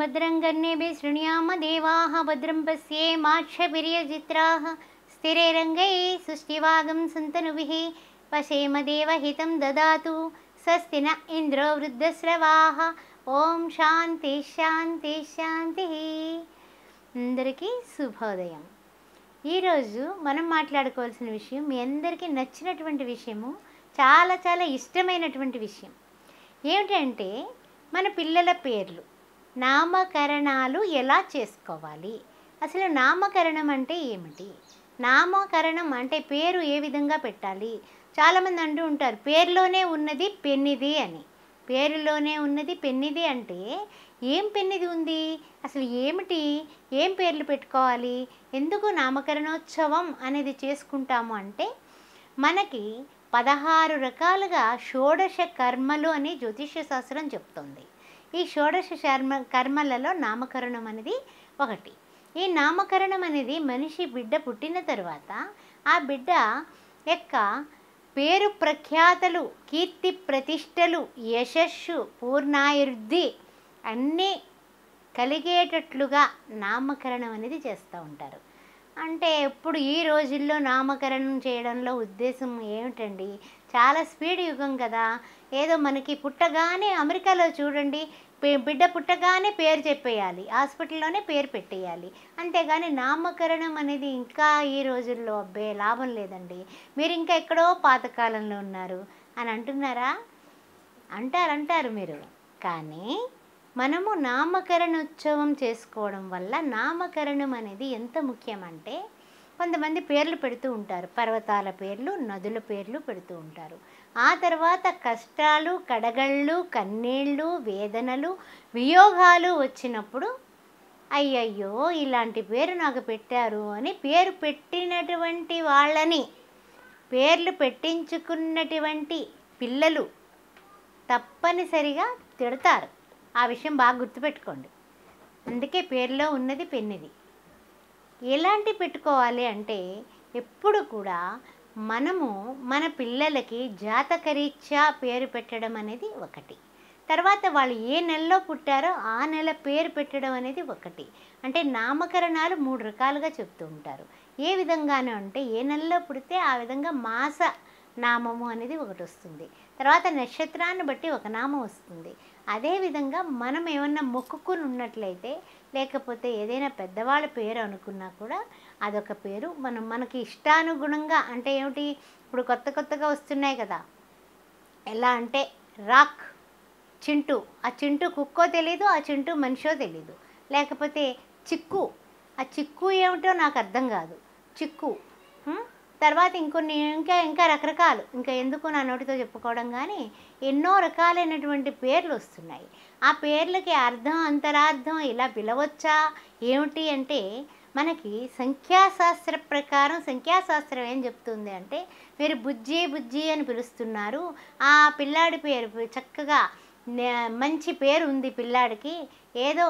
భద్రం గన్నేభి శృణుయామ దేవాః భద్రం పశ్యేమాక్షభిర్యజిత్రాः स्थिरैरङ्गैः सुष्टिवागं सुन्तनुभिः पशेम देवहितं ददातु దదాతు न ఇంద్రో వృద్ధశ్రవాహ ఓం శాంతి శాంతి శాంతి అందరికీ శుభోదయం ఈరోజు మనం మాట్లాడుకోవాల్సిన విషయం మీ అందరికీ నచ్చినటువంటి విషయము చాలా చాలా ఇష్టమైనటువంటి విషయం ఏమిటంటే మన పిల్లల పేర్లు నామకరణాలు ఎలా చేసుకోవాలి అసలు నామకరణం అంటే ఏమిటి నామకరణం అంటే పేరు ఏ విధంగా పెట్టాలి చాలామంది అంటూ ఉంటారు పేరులోనే ఉన్నది పెన్నిది అని పేరులోనే ఉన్నది పెన్నిది అంటే ఏం పెన్నిది ఉంది అసలు ఏమిటి ఏం పేర్లు పెట్టుకోవాలి ఎందుకు నామకరణోత్సవం అనేది చేసుకుంటాము అంటే మనకి పదహారు రకాలుగా షోడశ కర్మలు అని జ్యోతిష్య శాస్త్రం చెప్తుంది ఈ షోడశ శర్మ కర్మలలో నామకరణం అనేది ఒకటి ఈ నామకరణం అనేది మనిషి బిడ్డ పుట్టిన తర్వాత ఆ బిడ్డ యొక్క పేరు ప్రఖ్యాతలు కీర్తి ప్రతిష్టలు యశస్సు పూర్ణాయుర్ధి అన్నీ కలిగేటట్లుగా నామకరణం అనేది చేస్తూ ఉంటారు అంటే ఇప్పుడు ఈ రోజుల్లో నామకరణం చేయడంలో ఉద్దేశం ఏమిటండి చాలా స్పీడ్ యుగం కదా ఏదో మనకి పుట్టగానే అమెరికాలో చూడండి బిడ్డ పుట్టగానే పేరు చెప్పేయాలి హాస్పిటల్లోనే పేరు పెట్టేయాలి అంతేగాని నామకరణం అనేది ఇంకా ఈ రోజుల్లో అబ్బే లాభం లేదండి మీరు ఇంకా ఎక్కడో పాతకాలంలో ఉన్నారు అని అంటున్నారా అంటారు అంటారు మీరు కానీ మనము నామకరణోత్సవం చేసుకోవడం వల్ల నామకరణం అనేది ఎంత ముఖ్యమంటే కొంతమంది పేర్లు పెడుతూ ఉంటారు పర్వతాల పేర్లు నదుల పేర్లు పెడుతూ ఉంటారు ఆ తర్వాత కష్టాలు కడగళ్ళు కన్నీళ్ళు వేదనలు వియోగాలు వచ్చినప్పుడు అయ్యయ్యో ఇలాంటి పేరు నాకు పెట్టారు అని పేరు పెట్టినటువంటి వాళ్ళని పేర్లు పెట్టించుకున్నటువంటి పిల్లలు తప్పనిసరిగా తిడతారు ఆ విషయం బాగా గుర్తుపెట్టుకోండి అందుకే పేరులో ఉన్నది పెన్నిది ఎలాంటి పెట్టుకోవాలి అంటే ఎప్పుడు కూడా మనము మన పిల్లలకి జాతకరీత్యా పేరు పెట్టడం అనేది ఒకటి తర్వాత వాళ్ళు ఏ నెలలో పుట్టారో ఆ నెల పేరు పెట్టడం అనేది ఒకటి అంటే నామకరణాలు మూడు రకాలుగా చెప్తూ ఉంటారు ఏ విధంగానూ అంటే ఏ నెలలో పుడితే ఆ విధంగా మాస నామము అనేది ఒకటి వస్తుంది తర్వాత నక్షత్రాన్ని బట్టి ఒక నామం వస్తుంది అదేవిధంగా మనం ఏమన్నా మొక్కుకుని ఉన్నట్లయితే లేకపోతే ఏదైనా పెద్దవాళ్ళ పేరు అనుకున్నా కూడా అదొక పేరు మనం మనకి ఇష్టానుగుణంగా అంటే ఏమిటి ఇప్పుడు కొత్త కొత్తగా వస్తున్నాయి కదా ఎలా అంటే రాక్ చింటూ ఆ చింటూ కుక్కో తెలీదు ఆ చింటూ మనిషో తెలీదు లేకపోతే చిక్కు ఆ చిక్కు ఏమిటో నాకు అర్థం కాదు చిక్కు తర్వాత ఇంకొన్ని ఇంకా ఇంకా రకరకాలు ఇంకా ఎందుకు నా నోటితో చెప్పుకోవడం కానీ ఎన్నో రకాలైనటువంటి పేర్లు వస్తున్నాయి ఆ పేర్లకి అర్థం అంతరార్థం ఇలా పిలవచ్చా ఏమిటి అంటే మనకి సంఖ్యాశాస్త్ర ప్రకారం సంఖ్యాశాస్త్రం ఏం చెప్తుంది అంటే మీరు బుజ్జి బుజ్జి అని పిలుస్తున్నారు ఆ పిల్లాడి పేరు చక్కగా మంచి పేరు ఉంది పిల్లాడికి ఏదో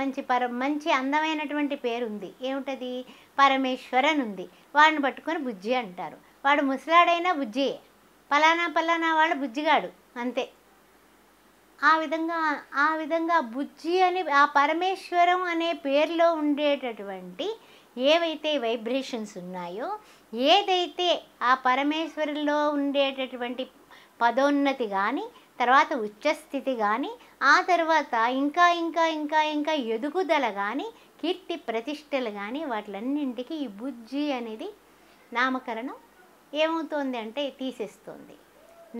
మంచి పర మంచి అందమైనటువంటి పేరు ఉంది ఏమిటది పరమేశ్వరన్ ఉంది వాడిని పట్టుకొని బుజ్జి అంటారు వాడు ముసలాడైనా బుజ్జి పలానా పలానా వాడు బుజ్జిగాడు అంతే ఆ విధంగా ఆ విధంగా బుజ్జి అని ఆ పరమేశ్వరం అనే పేరులో ఉండేటటువంటి ఏవైతే వైబ్రేషన్స్ ఉన్నాయో ఏదైతే ఆ పరమేశ్వరులో ఉండేటటువంటి పదోన్నతి కానీ తర్వాత ఉచ్చస్థితి కానీ ఆ తర్వాత ఇంకా ఇంకా ఇంకా ఇంకా ఎదుగుదల కానీ కీర్తి ప్రతిష్టలు కానీ వాటిలన్నింటికి ఈ బుజ్జి అనేది నామకరణం ఏమవుతోంది అంటే తీసేస్తుంది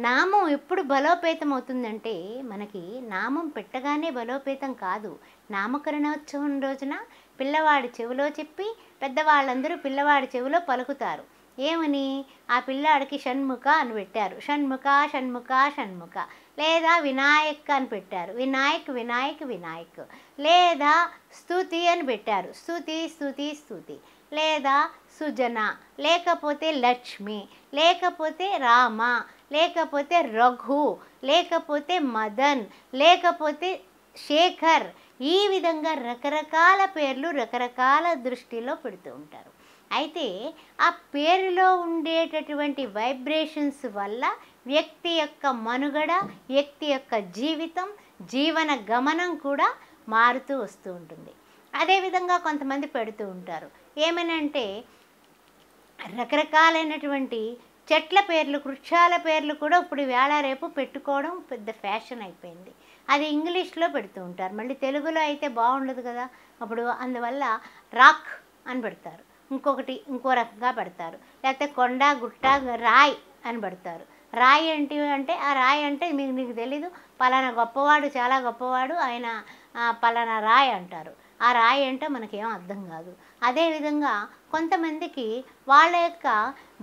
నామం ఎప్పుడు బలోపేతం అవుతుందంటే మనకి నామం పెట్టగానే బలోపేతం కాదు నామకరణోత్సవం రోజున పిల్లవాడి చెవిలో చెప్పి పెద్దవాళ్ళందరూ పిల్లవాడి చెవిలో పలుకుతారు ఏమని ఆ పిల్లాడికి షణ్ముఖ అని పెట్టారు షణ్ముఖ షణ్ముఖ షణ్ముఖ లేదా వినాయక్ అని పెట్టారు వినాయక్ వినాయక్ వినాయక్ లేదా స్థుతి అని పెట్టారు స్థుతి స్థుతి స్థుతి లేదా సుజన లేకపోతే లక్ష్మి లేకపోతే రామ లేకపోతే రఘు లేకపోతే మదన్ లేకపోతే శేఖర్ ఈ విధంగా రకరకాల పేర్లు రకరకాల దృష్టిలో పెడుతూ ఉంటారు అయితే ఆ పేరులో ఉండేటటువంటి వైబ్రేషన్స్ వల్ల వ్యక్తి యొక్క మనుగడ వ్యక్తి యొక్క జీవితం జీవన గమనం కూడా మారుతూ వస్తూ ఉంటుంది అదేవిధంగా కొంతమంది పెడుతూ ఉంటారు ఏమనంటే రకరకాలైనటువంటి చెట్ల పేర్లు వృక్షాల పేర్లు కూడా ఇప్పుడు వేళ రేపు పెట్టుకోవడం పెద్ద ఫ్యాషన్ అయిపోయింది అది ఇంగ్లీష్లో పెడుతూ ఉంటారు మళ్ళీ తెలుగులో అయితే బాగుండదు కదా అప్పుడు అందువల్ల రాక్ అని పెడతారు ఇంకొకటి ఇంకో రకంగా పెడతారు లేకపోతే కొండ గుట్ట రాయ్ అని పెడతారు రాయి ఏంటి అంటే ఆ రాయి అంటే మీకు నీకు తెలీదు పలానా గొప్పవాడు చాలా గొప్పవాడు ఆయన పలానా రాయ్ అంటారు ఆ రాయి అంటే మనకేం అర్థం కాదు అదేవిధంగా కొంతమందికి వాళ్ళ యొక్క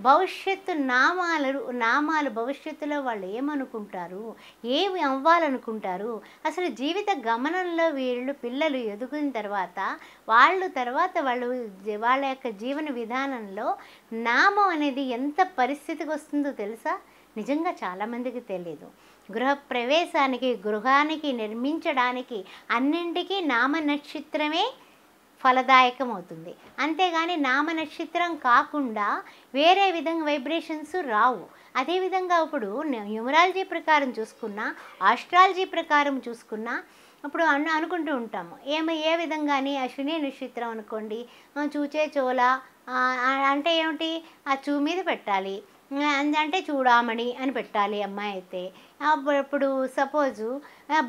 భవిష్యత్తు నామాలు నామాలు భవిష్యత్తులో వాళ్ళు ఏమనుకుంటారు ఏమి అవ్వాలనుకుంటారు అసలు జీవిత గమనంలో వీళ్ళు పిల్లలు ఎదుగున తర్వాత వాళ్ళు తర్వాత వాళ్ళు వాళ్ళ యొక్క జీవన విధానంలో నామం అనేది ఎంత పరిస్థితికి వస్తుందో తెలుసా నిజంగా చాలామందికి తెలియదు గృహప్రవేశానికి గృహానికి నిర్మించడానికి అన్నింటికీ నామ నక్షత్రమే ఫలదాయకమవుతుంది అంతేగాని నామ నక్షత్రం కాకుండా వేరే విధంగా వైబ్రేషన్స్ రావు అదేవిధంగా ఇప్పుడు న్యూమరాలజీ ప్రకారం చూసుకున్నా ఆస్ట్రాలజీ ప్రకారం చూసుకున్నా ఇప్పుడు అన్న అనుకుంటూ ఉంటాము ఏమో ఏ విధంగానే అశ్విని నక్షత్రం అనుకోండి చూచే చోళ అంటే ఏమిటి ఆ చూ మీద పెట్టాలి అంటే చూడామణి అని పెట్టాలి అమ్మాయి అయితే అప్పుడు సపోజు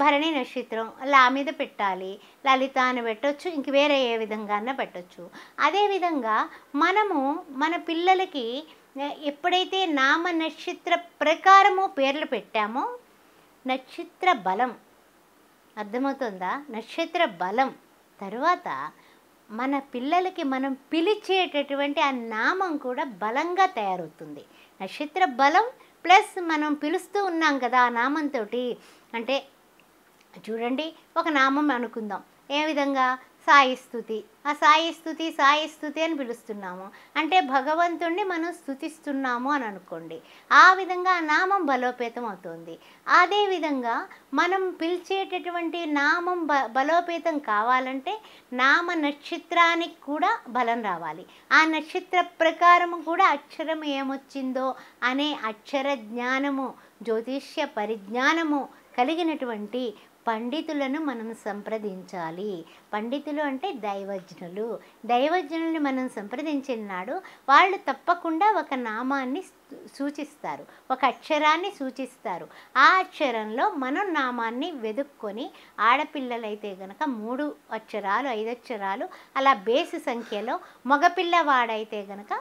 భరణి నక్షత్రం లా మీద పెట్టాలి లలిత అని పెట్టొచ్చు ఇంక వేరే ఏ విధంగా పెట్టొచ్చు అదేవిధంగా మనము మన పిల్లలకి ఎప్పుడైతే నామ నక్షత్ర ప్రకారము పేర్లు పెట్టామో నక్షత్ర బలం అర్థమవుతుందా నక్షత్ర బలం తర్వాత మన పిల్లలకి మనం పిలిచేటటువంటి ఆ నామం కూడా బలంగా తయారవుతుంది నక్షత్ర బలం ప్లస్ మనం పిలుస్తూ ఉన్నాం కదా ఆ నామంతో అంటే చూడండి ఒక నామం అనుకుందాం ఏ విధంగా సాయి స్థుతి ఆ సాయి స్థుతి సాయి స్థుతి అని పిలుస్తున్నాము అంటే భగవంతుణ్ణి మనం స్థుతిస్తున్నాము అని అనుకోండి ఆ విధంగా నామం బలోపేతం అవుతుంది అదేవిధంగా మనం పిలిచేటటువంటి నామం బ బలోపేతం కావాలంటే నామ నక్షత్రానికి కూడా బలం రావాలి ఆ నక్షత్ర ప్రకారము కూడా అక్షరం ఏమొచ్చిందో అనే అక్షర జ్ఞానము జ్యోతిష్య పరిజ్ఞానము కలిగినటువంటి పండితులను మనం సంప్రదించాలి పండితులు అంటే దైవజ్ఞులు దైవజ్ఞులను మనం సంప్రదించిన నాడు వాళ్ళు తప్పకుండా ఒక నామాన్ని సూచిస్తారు ఒక అక్షరాన్ని సూచిస్తారు ఆ అక్షరంలో మనం నామాన్ని వెదుక్కొని ఆడపిల్లలైతే గనక మూడు అక్షరాలు ఐదు అక్షరాలు అలా బేసు సంఖ్యలో మగపిల్లవాడైతే గనక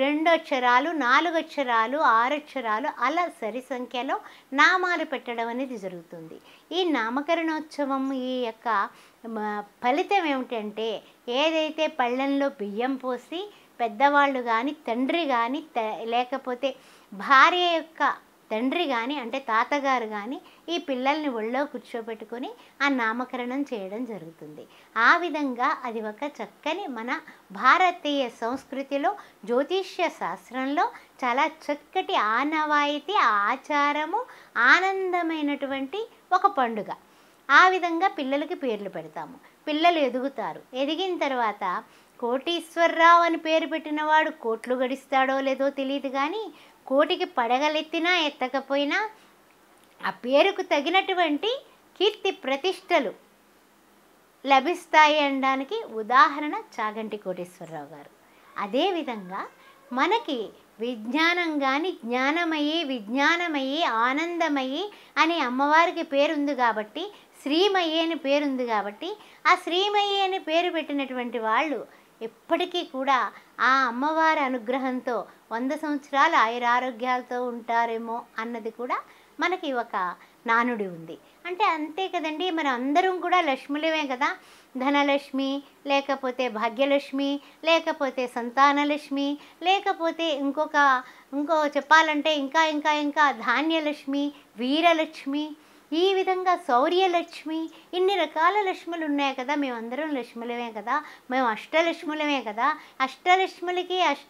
రెండు అక్షరాలు నాలుగు అక్షరాలు ఆరు అక్షరాలు అలా సరి సంఖ్యలో నామాలు పెట్టడం అనేది జరుగుతుంది ఈ నామకరణోత్సవం ఈ యొక్క ఫలితం ఏమిటంటే ఏదైతే పళ్ళెంలో బియ్యం పోసి పెద్దవాళ్ళు కానీ తండ్రి కానీ లేకపోతే భార్య యొక్క తండ్రి కానీ అంటే తాతగారు కానీ ఈ పిల్లల్ని ఒళ్ళో కూర్చోబెట్టుకొని ఆ నామకరణం చేయడం జరుగుతుంది ఆ విధంగా అది ఒక చక్కని మన భారతీయ సంస్కృతిలో జ్యోతిష్య శాస్త్రంలో చాలా చక్కటి ఆనవాయితీ ఆచారము ఆనందమైనటువంటి ఒక పండుగ ఆ విధంగా పిల్లలకి పేర్లు పెడతాము పిల్లలు ఎదుగుతారు ఎదిగిన తర్వాత కోటీశ్వరరావు అని పేరు పెట్టినవాడు కోట్లు గడిస్తాడో లేదో తెలియదు కానీ కోటికి పడగలెత్తినా ఎత్తకపోయినా ఆ పేరుకు తగినటువంటి కీర్తి ప్రతిష్టలు లభిస్తాయి అనడానికి ఉదాహరణ చాగంటి కోటేశ్వరరావు గారు అదేవిధంగా మనకి విజ్ఞానం కానీ జ్ఞానమయ్యి విజ్ఞానమయ్యి ఆనందమయ్యి అనే అమ్మవారికి పేరుంది కాబట్టి శ్రీమయ్యి అని పేరుంది కాబట్టి ఆ శ్రీమయ్యి అని పేరు పెట్టినటువంటి వాళ్ళు ఎప్పటికీ కూడా ఆ అమ్మవారి అనుగ్రహంతో వంద సంవత్సరాలు ఆయురారోగ్యాలతో ఉంటారేమో అన్నది కూడా మనకి ఒక నానుడి ఉంది అంటే అంతే కదండి మన అందరం కూడా లక్ష్ములమే కదా ధనలక్ష్మి లేకపోతే భాగ్యలక్ష్మి లేకపోతే సంతానలక్ష్మి లేకపోతే ఇంకొక ఇంకో చెప్పాలంటే ఇంకా ఇంకా ఇంకా ధాన్యలక్ష్మి వీరలక్ష్మి ఈ విధంగా శౌర్యలక్ష్మి ఇన్ని రకాల లక్ష్ములు ఉన్నాయి కదా మేమందరం లక్ష్ములమే కదా మేము అష్టలక్ష్ములమే కదా అష్టలక్ష్ములకి అష్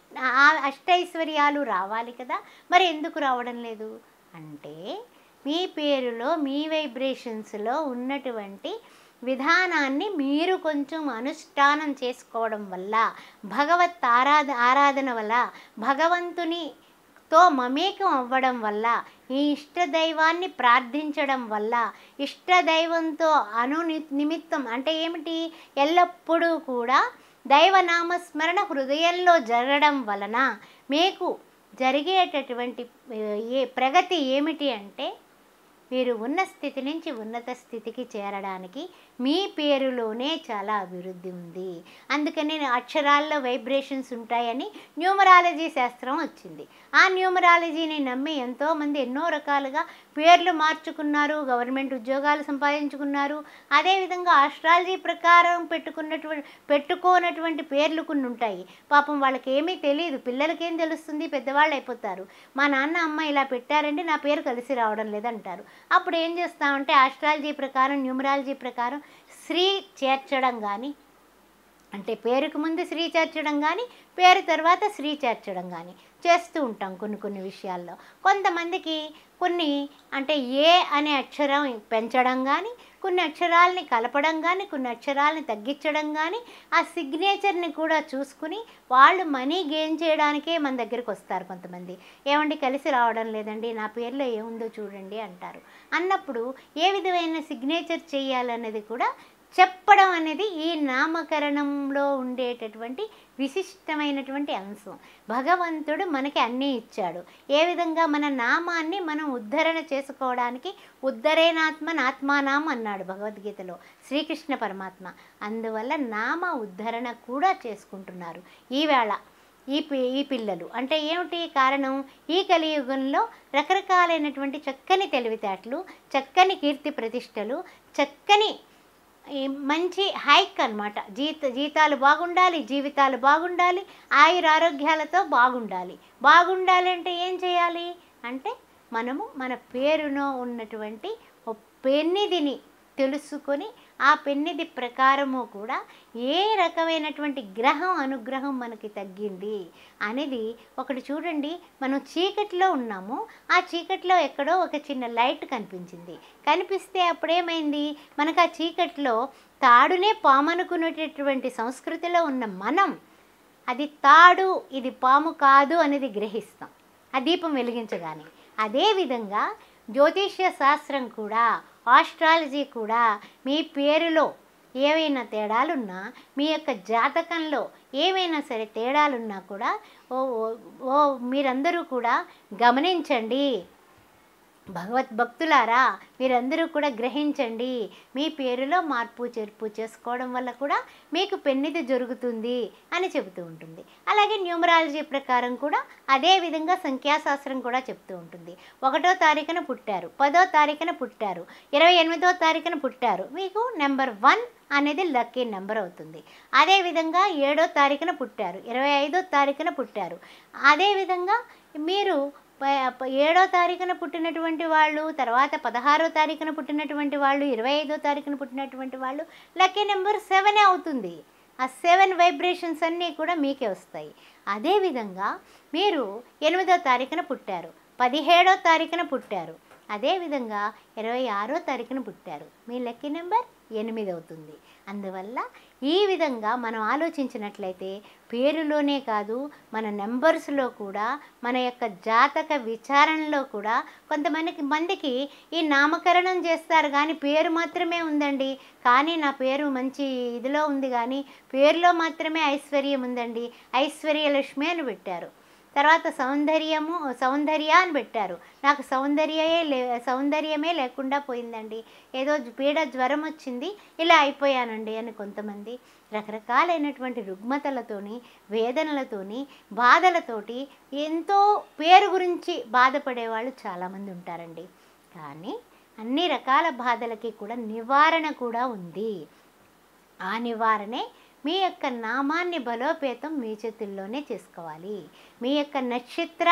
అష్టైశ్వర్యాలు రావాలి కదా మరి ఎందుకు రావడం లేదు అంటే మీ పేరులో మీ వైబ్రేషన్స్లో ఉన్నటువంటి విధానాన్ని మీరు కొంచెం అనుష్ఠానం చేసుకోవడం వల్ల భగవత్ ఆరాధ ఆరాధన వల్ల భగవంతుని తో మమేకం అవ్వడం వల్ల ఈ ఇష్టదైవాన్ని ప్రార్థించడం వల్ల ఇష్టదైవంతో అను నిమిత్తం అంటే ఏమిటి ఎల్లప్పుడూ కూడా దైవనామస్మరణ హృదయంలో జరగడం వలన మీకు జరిగేటటువంటి ఏ ప్రగతి ఏమిటి అంటే మీరు ఉన్న స్థితి నుంచి ఉన్నత స్థితికి చేరడానికి మీ పేరులోనే చాలా అభివృద్ధి ఉంది అందుకనే అక్షరాల్లో వైబ్రేషన్స్ ఉంటాయని న్యూమరాలజీ శాస్త్రం వచ్చింది ఆ న్యూమరాలజీని నమ్మి ఎంతోమంది ఎన్నో రకాలుగా పేర్లు మార్చుకున్నారు గవర్నమెంట్ ఉద్యోగాలు సంపాదించుకున్నారు అదేవిధంగా ఆస్ట్రాలజీ ప్రకారం పెట్టుకున్నటువంటి పెట్టుకోనటువంటి పేర్లు కొన్ని ఉంటాయి పాపం వాళ్ళకి ఏమీ తెలియదు పిల్లలకేం తెలుస్తుంది పెద్దవాళ్ళు అయిపోతారు మా నాన్న అమ్మ ఇలా పెట్టారంటే నా పేరు కలిసి రావడం లేదంటారు అప్పుడు ఏం చేస్తామంటే ఆస్ట్రాలజీ ప్రకారం న్యూమరాలజీ ప్రకారం శ్రీ చేర్చడం కానీ అంటే పేరుకు ముందు శ్రీ చేర్చడం కానీ పేరు తర్వాత శ్రీ చేర్చడం కానీ చేస్తూ ఉంటాం కొన్ని కొన్ని విషయాల్లో కొంతమందికి కొన్ని అంటే ఏ అనే అక్షరం పెంచడం కానీ కొన్ని అక్షరాలని కలపడం కానీ కొన్ని అక్షరాలని తగ్గించడం కానీ ఆ సిగ్నేచర్ని కూడా చూసుకుని వాళ్ళు మనీ గెయిన్ చేయడానికే మన దగ్గరికి వస్తారు కొంతమంది ఏమండి కలిసి రావడం లేదండి నా పేరులో ఏముందో చూడండి అంటారు అన్నప్పుడు ఏ విధమైన సిగ్నేచర్ చేయాలనేది కూడా చెప్పడం అనేది ఈ నామకరణంలో ఉండేటటువంటి విశిష్టమైనటువంటి అంశం భగవంతుడు మనకి అన్నీ ఇచ్చాడు ఏ విధంగా మన నామాన్ని మనం ఉద్ధరణ చేసుకోవడానికి ఉద్ధరేనాత్మ ఆత్మానాం అన్నాడు భగవద్గీతలో శ్రీకృష్ణ పరమాత్మ అందువల్ల నామ ఉద్ధరణ కూడా చేసుకుంటున్నారు ఈవేళ ఈ పి ఈ పిల్లలు అంటే ఏమిటి కారణం ఈ కలియుగంలో రకరకాలైనటువంటి చక్కని తెలివితేటలు చక్కని కీర్తి ప్రతిష్టలు చక్కని మంచి హైక్ అనమాట జీత జీతాలు బాగుండాలి జీవితాలు బాగుండాలి ఆయుర ఆరోగ్యాలతో బాగుండాలి బాగుండాలంటే ఏం చేయాలి అంటే మనము మన పేరులో ఉన్నటువంటి పెన్నిధిని తెలుసుకొని ఆ పెన్నిది ప్రకారము కూడా ఏ రకమైనటువంటి గ్రహం అనుగ్రహం మనకి తగ్గింది అనేది ఒకటి చూడండి మనం చీకటిలో ఉన్నాము ఆ చీకటిలో ఎక్కడో ఒక చిన్న లైట్ కనిపించింది కనిపిస్తే అప్పుడేమైంది మనకు ఆ చీకటిలో తాడునే పామనుకునేటటువంటి సంస్కృతిలో ఉన్న మనం అది తాడు ఇది పాము కాదు అనేది గ్రహిస్తాం ఆ దీపం వెలిగించగానే అదేవిధంగా జ్యోతిష్య శాస్త్రం కూడా ఆస్ట్రాలజీ కూడా మీ పేరులో ఏవైనా తేడాలున్నా మీ యొక్క జాతకంలో ఏమైనా సరే తేడాలున్నా కూడా ఓ ఓ మీరందరూ కూడా గమనించండి భగవద్భక్తులారా మీరందరూ కూడా గ్రహించండి మీ పేరులో మార్పు చేర్పు చేసుకోవడం వల్ల కూడా మీకు పెన్నిది జరుగుతుంది అని చెబుతూ ఉంటుంది అలాగే న్యూమరాలజీ ప్రకారం కూడా అదే విధంగా సంఖ్యాశాస్త్రం కూడా చెప్తూ ఉంటుంది ఒకటో తారీఖున పుట్టారు పదో తారీఖున పుట్టారు ఇరవై ఎనిమిదో తారీఖున పుట్టారు మీకు నెంబర్ వన్ అనేది లక్కీ నెంబర్ అవుతుంది అదేవిధంగా ఏడో తారీఖున పుట్టారు ఇరవై ఐదో తారీఖున పుట్టారు అదేవిధంగా మీరు ఏడో తారీఖున పుట్టినటువంటి వాళ్ళు తర్వాత పదహారో తారీఖున పుట్టినటువంటి వాళ్ళు ఇరవై ఐదో తారీఖున పుట్టినటువంటి వాళ్ళు లక్కీ నెంబర్ సెవెనే అవుతుంది ఆ సెవెన్ వైబ్రేషన్స్ అన్నీ కూడా మీకే వస్తాయి అదేవిధంగా మీరు ఎనిమిదో తారీఖున పుట్టారు పదిహేడో తారీఖున పుట్టారు అదేవిధంగా ఇరవై ఆరో తారీఖున పుట్టారు మీ లక్కీ నెంబర్ ఎనిమిది అవుతుంది అందువల్ల ఈ విధంగా మనం ఆలోచించినట్లయితే పేరులోనే కాదు మన నెంబర్స్లో కూడా మన యొక్క జాతక విచారణలో కూడా కొంతమందికి మందికి ఈ నామకరణం చేస్తారు కానీ పేరు మాత్రమే ఉందండి కానీ నా పేరు మంచి ఇదిలో ఉంది కానీ పేరులో మాత్రమే ఐశ్వర్యం ఉందండి ఐశ్వర్యలక్ష్మి అని పెట్టారు తర్వాత సౌందర్యము సౌందర్య అని పెట్టారు నాకు సౌందర్యే లే సౌందర్యమే లేకుండా పోయిందండి ఏదో పీడ జ్వరం వచ్చింది ఇలా అయిపోయానండి అని కొంతమంది రకరకాలైనటువంటి రుగ్మతలతోని వేదనలతోని బాధలతోటి ఎంతో పేరు గురించి బాధపడే వాళ్ళు చాలామంది ఉంటారండి కానీ అన్ని రకాల బాధలకి కూడా నివారణ కూడా ఉంది ఆ నివారణే మీ యొక్క నామాన్ని బలోపేతం మీ చేతుల్లోనే చేసుకోవాలి మీ యొక్క నక్షత్ర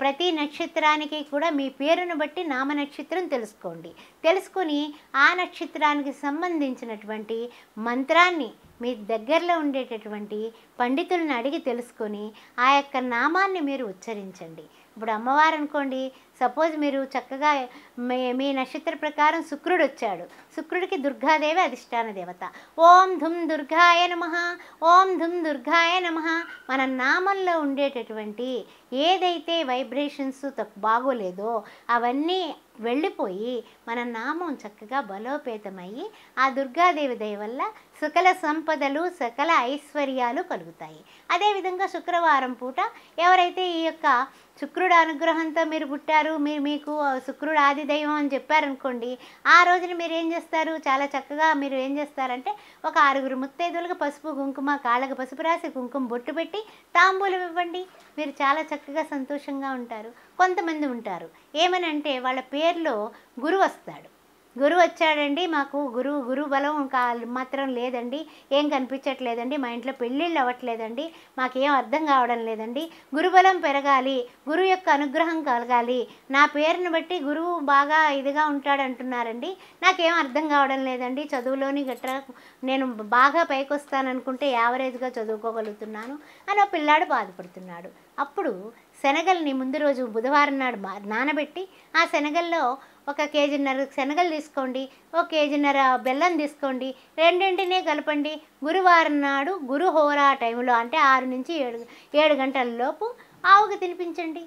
ప్రతి నక్షత్రానికి కూడా మీ పేరును బట్టి నామ నక్షత్రం తెలుసుకోండి తెలుసుకొని ఆ నక్షత్రానికి సంబంధించినటువంటి మంత్రాన్ని మీ దగ్గరలో ఉండేటటువంటి పండితులను అడిగి తెలుసుకొని ఆ యొక్క నామాన్ని మీరు ఉచ్చరించండి ఇప్పుడు అమ్మవారు అనుకోండి సపోజ్ మీరు చక్కగా మీ మీ నక్షత్ర ప్రకారం శుక్రుడు వచ్చాడు శుక్రుడికి దుర్గాదేవి అధిష్టాన దేవత ఓం ధుమ్ దుర్గాయ నమ ఓం ధుమ్ దుర్గాయ నమ మన నామంలో ఉండేటటువంటి ఏదైతే వైబ్రేషన్స్ బాగోలేదో అవన్నీ వెళ్ళిపోయి మన నామం చక్కగా బలోపేతమయ్యి ఆ దుర్గాదేవి దయ వల్ల సకల సంపదలు సకల ఐశ్వర్యాలు కలుగుతాయి అదేవిధంగా శుక్రవారం పూట ఎవరైతే ఈ యొక్క శుక్రుడు అనుగ్రహంతో మీరు పుట్టారు మీరు మీకు శుక్రుడు ఆది దైవం అని చెప్పారనుకోండి ఆ రోజున మీరు ఏం చేస్తారు చాలా చక్కగా మీరు ఏం చేస్తారంటే ఒక ఆరుగురు ముత్తైదులకు పసుపు కుంకుమ కాళ్ళకు పసుపు రాసి కుంకుమ బొట్టు పెట్టి తాంబూలం ఇవ్వండి మీరు చాలా చక్కగా సంతోషంగా ఉంటారు కొంతమంది ఉంటారు ఏమనంటే వాళ్ళ పేర్లో గురువు వస్తాడు గురువు వచ్చాడండి మాకు గురువు గురువు బలం మాత్రం లేదండి ఏం కనిపించట్లేదండి మా ఇంట్లో పెళ్ళిళ్ళు అవ్వట్లేదండి మాకేం అర్థం కావడం లేదండి గురుబలం పెరగాలి గురువు యొక్క అనుగ్రహం కలగాలి నా పేరును బట్టి గురువు బాగా ఇదిగా ఉంటాడంటున్నారండి నాకేం అర్థం కావడం లేదండి చదువులోని గట్రా నేను బాగా పైకి వస్తాననుకుంటే యావరేజ్గా చదువుకోగలుగుతున్నాను అని ఆ పిల్లాడు బాధపడుతున్నాడు అప్పుడు శనగల్ని ముందు రోజు బుధవారం నాడు నానబెట్టి ఆ శనగల్లో ఒక కేజీన్నర శనగలు తీసుకోండి ఒక కేజీన్నర బెల్లం తీసుకోండి రెండింటినే కలపండి గురువారం నాడు గురు హోరా టైంలో అంటే ఆరు నుంచి ఏడు ఏడు గంటల లోపు ఆవుకు తినిపించండి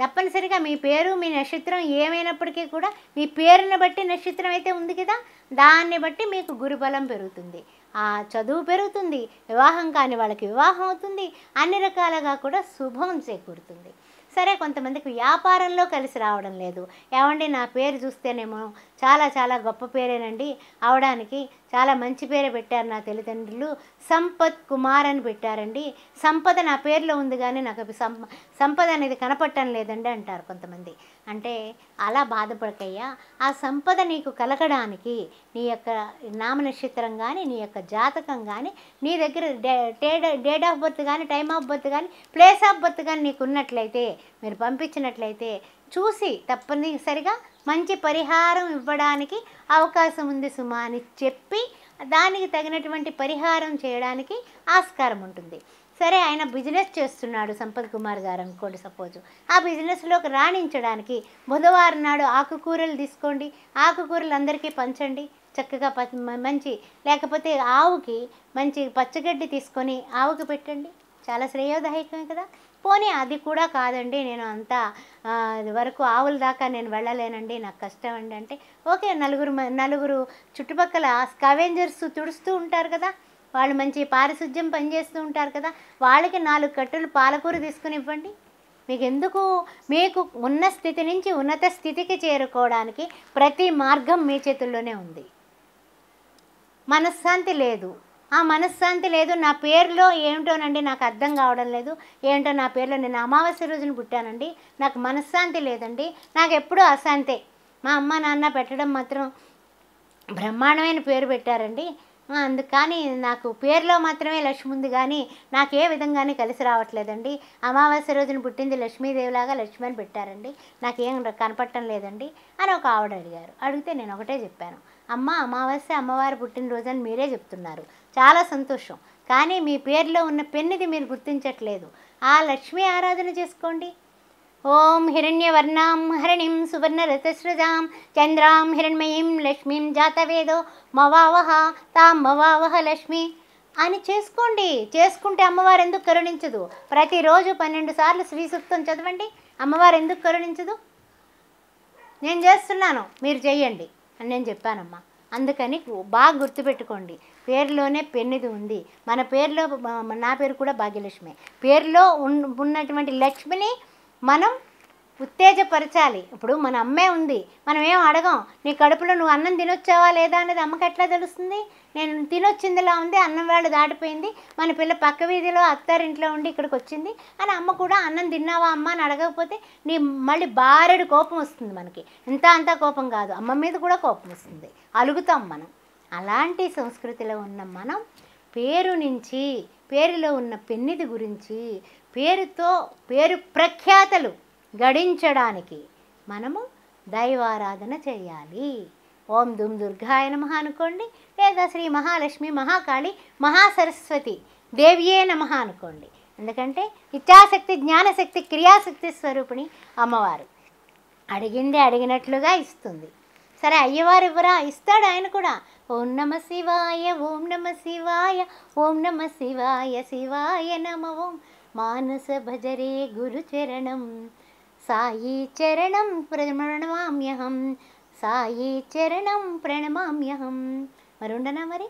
తప్పనిసరిగా మీ పేరు మీ నక్షత్రం ఏమైనప్పటికీ కూడా మీ పేరుని బట్టి నక్షత్రం అయితే ఉంది కదా దాన్ని బట్టి మీకు గురుబలం పెరుగుతుంది ఆ చదువు పెరుగుతుంది వివాహం కాని వాళ్ళకి వివాహం అవుతుంది అన్ని రకాలుగా కూడా శుభం చేకూరుతుంది సరే కొంతమందికి వ్యాపారంలో కలిసి రావడం లేదు ఏమండి నా పేరు చూస్తేనేమో చాలా చాలా గొప్ప పేరేనండి అవడానికి చాలా మంచి పేరే పెట్టారు నా తల్లిదండ్రులు సంపత్ కుమార్ అని పెట్టారండి సంపద నా పేరులో ఉంది కానీ నాకు సంపద అనేది కనపడటం లేదండి అంటారు కొంతమంది అంటే అలా బాధపడకయ్యా ఆ సంపద నీకు కలగడానికి నీ యొక్క నామనక్షత్రం కానీ నీ యొక్క జాతకం కానీ నీ దగ్గర డేట్ ఆఫ్ బర్త్ కానీ టైం ఆఫ్ బర్త్ కానీ ప్లేస్ ఆఫ్ బర్త్ కానీ నీకు ఉన్నట్లయితే మీరు పంపించినట్లయితే చూసి తప్పనిసరిగా మంచి పరిహారం ఇవ్వడానికి అవకాశం ఉంది సుమా అని చెప్పి దానికి తగినటువంటి పరిహారం చేయడానికి ఆస్కారం ఉంటుంది సరే ఆయన బిజినెస్ చేస్తున్నాడు సంపత్ కుమార్ గారు అనుకోండి సపోజ్ ఆ బిజినెస్లోకి రాణించడానికి బుధవారం నాడు ఆకుకూరలు తీసుకోండి ఆకుకూరలు అందరికీ పంచండి చక్కగా మంచి లేకపోతే ఆవుకి మంచి పచ్చగడ్డి తీసుకొని ఆవుకి పెట్టండి చాలా శ్రేయోదాయకమే కదా పోనీ అది కూడా కాదండి నేను అంత వరకు ఆవుల దాకా నేను వెళ్ళలేనండి నాకు కష్టం అండి అంటే ఓకే నలుగురు నలుగురు చుట్టుపక్కల స్కవెంజర్స్ తుడుస్తూ ఉంటారు కదా వాళ్ళు మంచి పారిశుధ్యం పనిచేస్తూ ఉంటారు కదా వాళ్ళకి నాలుగు కట్టెలు పాలకూర తీసుకుని ఇవ్వండి మీకు ఎందుకు మీకు ఉన్న స్థితి నుంచి ఉన్నత స్థితికి చేరుకోవడానికి ప్రతి మార్గం మీ చేతుల్లోనే ఉంది మనశ్శాంతి లేదు ఆ మనశ్శాంతి లేదు నా పేరులో ఏమిటోనండి నాకు అర్థం కావడం లేదు ఏంటో నా పేరులో నేను అమావాస్య రోజున పుట్టానండి నాకు మనశ్శాంతి లేదండి నాకు ఎప్పుడూ అశాంతే మా అమ్మ నాన్న పెట్టడం మాత్రం బ్రహ్మాండమైన పేరు పెట్టారండి అందుకని నాకు పేరులో మాత్రమే లక్ష్మి ఉంది కానీ నాకు ఏ విధంగానే కలిసి రావట్లేదండి అమావాస్య రోజున పుట్టింది లక్ష్మీదేవిలాగా లక్ష్మి అని పెట్టారండి నాకేం కనపడటం లేదండి అని ఒక ఆవిడ అడిగారు అడిగితే నేను ఒకటే చెప్పాను అమ్మ అమావాస్య అమ్మవారి పుట్టినరోజు అని మీరే చెప్తున్నారు చాలా సంతోషం కానీ మీ పేరులో ఉన్న పెన్నిది మీరు గుర్తించట్లేదు ఆ లక్ష్మీ ఆరాధన చేసుకోండి ఓం హిరణ్యవర్ణాం హరణిం సువర్ణరతశ్రజాం చంద్రాం హిరణ్మయీం లక్ష్మీం జాతవేదో మవావహ తాం మవావహ లక్ష్మి అని చేసుకోండి చేసుకుంటే అమ్మవారు ఎందుకు కరుణించదు ప్రతిరోజు పన్నెండు సార్లు శ్రీ సూక్తం చదవండి అమ్మవారు ఎందుకు కరుణించదు నేను చేస్తున్నాను మీరు చేయండి అని నేను చెప్పానమ్మా అందుకని బాగా గుర్తుపెట్టుకోండి పేరులోనే పెన్నిది ఉంది మన పేరులో నా పేరు కూడా భాగ్యలక్ష్మి పేరులో ఉన్నటువంటి లక్ష్మిని మనం ఉత్తేజపరచాలి ఇప్పుడు మన అమ్మే ఉంది మనం ఏం అడగం నీ కడుపులో నువ్వు అన్నం తినొచ్చావా లేదా అనేది అమ్మకి ఎట్లా తెలుస్తుంది నేను తినొచ్చిందిలా ఉంది అన్నం వేళ దాటిపోయింది మన పిల్ల పక్క వీధిలో అత్తారింట్లో ఉండి ఇక్కడికి వచ్చింది అని అమ్మ కూడా అన్నం తిన్నావా అమ్మ అని అడగకపోతే నీ మళ్ళీ బారెడు కోపం వస్తుంది మనకి ఇంత అంత కోపం కాదు అమ్మ మీద కూడా కోపం వస్తుంది అలుగుతాం మనం అలాంటి సంస్కృతిలో ఉన్న మనం పేరు నుంచి పేరులో ఉన్న పెన్నిది గురించి పేరుతో పేరు ప్రఖ్యాతలు గడించడానికి మనము దైవారాధన చేయాలి ఓం దుమ్ దుర్గాయ నమ అనుకోండి లేదా శ్రీ మహాలక్ష్మి మహాకాళి మహాసరస్వతి దేవియే నమ అనుకోండి ఎందుకంటే ఇచ్చాశక్తి జ్ఞానశక్తి క్రియాశక్తి స్వరూపిణి అమ్మవారు అడిగింది అడిగినట్లుగా ఇస్తుంది సరే అయ్యవారు ఇవ్వరా ఇస్తాడు ఆయన కూడా ఓం నమ శివాయ ఓం నమ శివాయ ఓం నమ శివాయ శివాయ నమ ఓం మానస భజరే గురుచరణం సాయి చరణం ప్రణమామ్యహం సాయి చరణం ప్రణమామ్యహం మరి ఉండనా మరి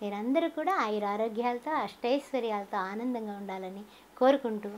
మీరందరూ కూడా ఆయుర ఆరోగ్యాలతో అష్టైశ్వర్యాలతో ఆనందంగా ఉండాలని కోరుకుంటూ